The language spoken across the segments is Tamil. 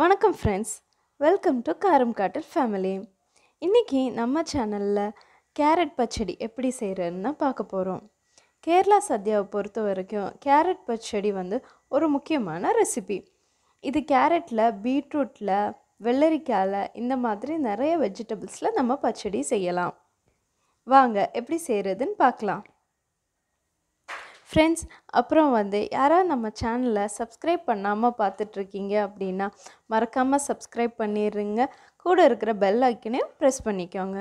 வணக்கம் ஃப்ரெண்ட்ஸ் வெல்கம் டு காரம் காட்டல் ஃபேமிலி இன்றைக்கி நம்ம சேனலில் கேரட் பச்சடி எப்படி செய்கிறதுன்னு பார்க்க போகிறோம் கேரளா சத்யாவை பொறுத்த வரைக்கும் கேரட் பச்சடி வந்து ஒரு முக்கியமான ரெசிபி இது கேரட்டில் பீட்ரூட்டில் வெள்ளரிக்காயில் இந்த மாதிரி நிறைய வெஜிடபிள்ஸில் நம்ம பச்சடி செய்யலாம் வாங்க எப்படி செய்கிறதுன்னு பார்க்கலாம் ஃப்ரெண்ட்ஸ் அப்புறம் வந்து யாராவது நம்ம சேனலை சப்ஸ்கிரைப் பண்ணாமல் பார்த்துட்ருக்கீங்க அப்படின்னா மறக்காமல் சப்ஸ்கிரைப் பண்ணிடுங்க கூட இருக்கிற பெல் ஐக்கனையும் ப்ரெஸ் பண்ணிக்கோங்க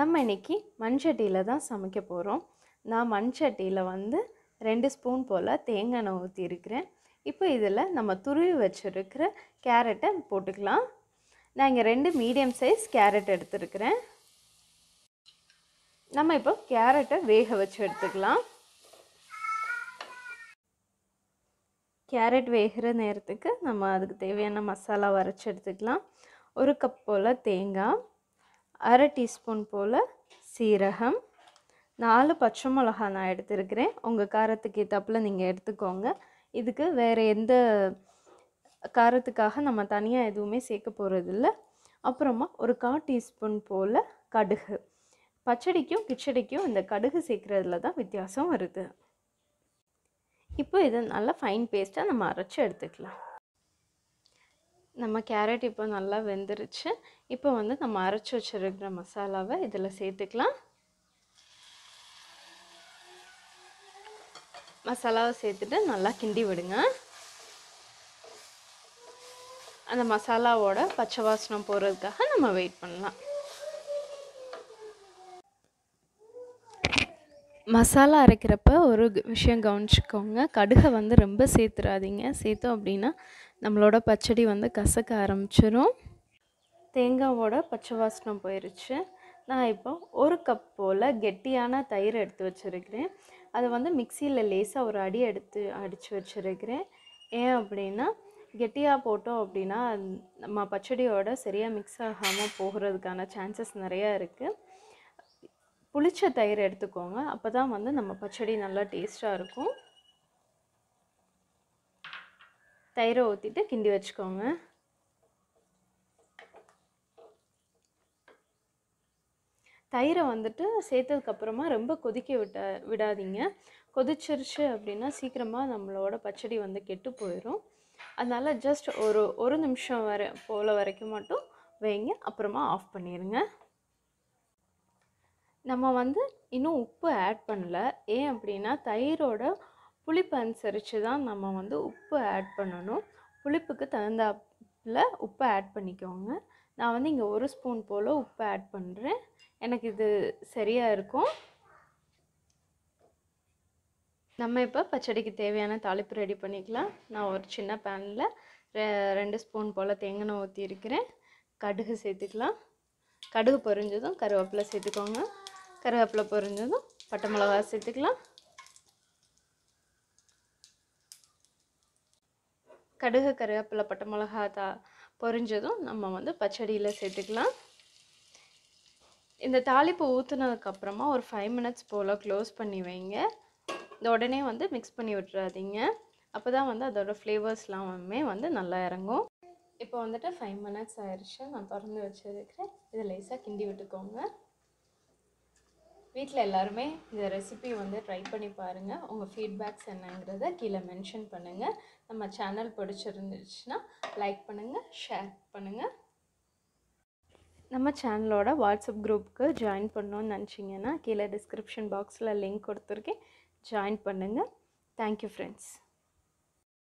நம்ம இன்றைக்கி மண்சட்டியில் தான் சமைக்க போகிறோம் நான் மண்சட்டியில் வந்து ரெண்டு ஸ்பூன் போல் தேங்காய் நான் ஊற்றிருக்கிறேன் இப்போ இதில் நம்ம துருவி வச்சுருக்கிற கேரட்டை போட்டுக்கலாம் நான் இங்கே ரெண்டு மீடியம் சைஸ் கேரட் எடுத்துருக்கிறேன் நம்ம இப்போ கேரட்டை வேக வச்சு எடுத்துக்கலாம் கேரட் வேகிற நேரத்துக்கு நம்ம அதுக்கு தேவையான மசாலா வரைச்சி எடுத்துக்கலாம் ஒரு கப் போல் தேங்காய் அரை டீஸ்பூன் போல் சீரகம் நாலு பச்சை மிளகா நான் எடுத்துருக்கிறேன் உங்கள் காரத்துக்கு ஏற்றப்பில் நீங்கள் எடுத்துக்கோங்க இதுக்கு வேறு எந்த காரத்துக்காக நம்ம தனியாக எதுவுமே சேர்க்க போகிறதில்ல அப்புறமா ஒரு கால் டீஸ்பூன் போல் கடுகு பச்சடிக்கும் கிச்சடிக்கும் இந்த கடுகு சேர்க்குறதுல தான் வித்தியாசம் வருது இப்போ இதை நல்லா ஃபைன் பேஸ்ட்டாக நம்ம அரைச்சி எடுத்துக்கலாம் நம்ம கேரட் இப்போ நல்லா வெந்துருச்சு இப்போ வந்து நம்ம அரைச்சி வச்சுருக்கிற மசாலாவை இதில் சேர்த்துக்கலாம் மசாலாவை சேர்த்துட்டு நல்லா கிண்டி விடுங்க அந்த மசாலாவோட பச்சை வாசனம் போகிறதுக்காக நம்ம வெயிட் பண்ணலாம் மசாலா அரைக்கிறப்ப ஒரு விஷயம் கவனிச்சிக்கோங்க கடுகை வந்து ரொம்ப சேர்த்துறாதீங்க சேர்த்தோம் அப்படின்னா நம்மளோட பச்சடி வந்து கசக்க ஆரம்பிச்சிடும் தேங்காவோட பச்சை வாசனம் போயிடுச்சு நான் இப்போ ஒரு கப் போல் கெட்டியான தயிர் எடுத்து வச்சுருக்கிறேன் அதை வந்து மிக்சியில் லேசாக ஒரு அடி எடுத்து அடித்து வச்சுருக்கிறேன் ஏன் அப்படின்னா கெட்டியாக போட்டோம் அப்படின்னா நம்ம பச்சடியோட சரியாக மிக்ஸ் ஆகாமல் போகிறதுக்கான சான்சஸ் நிறையா இருக்குது புளிச்ச தயிர் எடுத்துக்கோங்க அப்போ தான் வந்து நம்ம பச்சடி நல்லா டேஸ்ட்டாக இருக்கும் தயிரை ஊற்றிட்டு கிண்டி வச்சுக்கோங்க தயிரை வந்துட்டு சேர்த்ததுக்கப்புறமா ரொம்ப கொதிக்க விட்ட விடாதீங்க கொதிச்சிருச்சு அப்படின்னா சீக்கிரமாக நம்மளோட பச்சடி வந்து கெட்டு போயிடும் அதனால் ஜஸ்ட் ஒரு ஒரு நிமிஷம் வர போல் வரைக்கும் மட்டும் வைங்க அப்புறமா ஆஃப் பண்ணிடுங்க நம்ம வந்து இன்னும் உப்பு ஆட் பண்ணல ஏன் அப்படின்னா தயிரோட புளிப்பு அனுசரித்து தான் நம்ம வந்து உப்பு ஆட் பண்ணணும் புளிப்புக்கு தகுந்தாப்பில் உப்பு ஆட் பண்ணிக்கோங்க நான் வந்து இங்கே ஒரு ஸ்பூன் போல் உப்பு ஆட் பண்ணுறேன் எனக்கு இது சரியாக இருக்கும் நம்ம இப்போ பச்சடிக்கு தேவையான தாளிப்பு ரெடி பண்ணிக்கலாம் நான் ஒரு சின்ன பேனில் ரெ ரெண்டு ஸ்பூன் போல் தேங்காய் ஊற்றி இருக்கிறேன் கடுகு சேர்த்துக்கலாம் கடுகு பொறிஞ்சதும் கருவேப்பிலை சேர்த்துக்கோங்க கருவேப்பிலை பொரிஞ்சதும் பட்டை மிளகா சேர்த்துக்கலாம் கடுகு கருவேப்பிலை பட்டை மிளகா தா பொரிஞ்சதும் நம்ம வந்து பச்சடியில் சேர்த்துக்கலாம் இந்த தாளிப்பு ஊற்றுனதுக்கப்புறமா ஒரு ஃபைவ் மினிட்ஸ் போல் க்ளோஸ் பண்ணி வைங்க இந்த உடனே வந்து மிக்ஸ் பண்ணி விட்டுறாதீங்க அப்போ தான் வந்து அதோடய ஃப்ளேவர்ஸ்லாமே வந்து நல்லா இறங்கும் இப்போ வந்துட்டு ஃபைவ் மினிட்ஸ் ஆயிடுச்சு நான் திறந்து வச்சுருக்கிறேன் இதை லேசாக கிண்டி விட்டுக்கோங்க வீட்டில் எல்லாருமே இந்த ரெசிபி வந்து ட்ரை பண்ணி பாருங்கள் உங்கள் ஃபீட்பேக்ஸ் என்னங்கிறத கீழே மென்ஷன் பண்ணுங்கள் நம்ம சேனல் பிடிச்சிருந்துச்சுன்னா லைக் பண்ணுங்கள் ஷேர் பண்ணுங்கள் நம்ம சேனலோட வாட்ஸ்அப் குரூப்புக்கு ஜாயின் பண்ணோன்னு நினச்சிங்கன்னா கீழே டிஸ்கிரிப்ஷன் பாக்ஸில் லிங்க் கொடுத்துருக்கேன் ஜாயின் பண்ணுங்கள் தேங்க்யூ ஃப்ரெண்ட்ஸ்